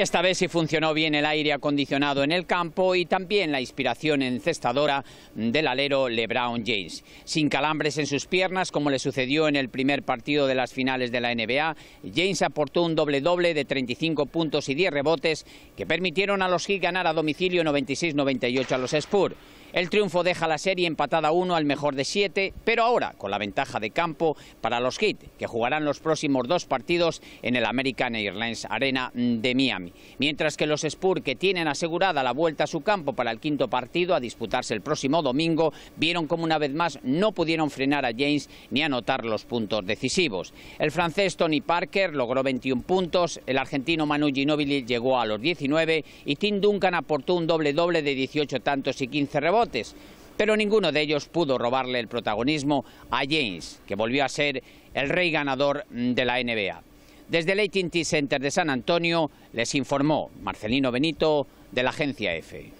Esta vez si funcionó bien el aire acondicionado en el campo y también la inspiración encestadora del alero LeBron James. Sin calambres en sus piernas, como le sucedió en el primer partido de las finales de la NBA, James aportó un doble-doble de 35 puntos y 10 rebotes que permitieron a los Heat ganar a domicilio 96-98 a los Spurs. El triunfo deja la serie empatada 1 al mejor de 7, pero ahora con la ventaja de campo para los Heat, que jugarán los próximos dos partidos en el American Airlines Arena de Miami. Mientras que los Spurs, que tienen asegurada la vuelta a su campo para el quinto partido a disputarse el próximo domingo, vieron como una vez más no pudieron frenar a James ni anotar los puntos decisivos. El francés Tony Parker logró 21 puntos, el argentino Manu Ginóbili llegó a los 19 y Tim Duncan aportó un doble-doble de 18 tantos y 15 rebotes pero ninguno de ellos pudo robarle el protagonismo a James, que volvió a ser el rey ganador de la NBA. Desde el AT&T Center de San Antonio les informó Marcelino Benito de la agencia EFE.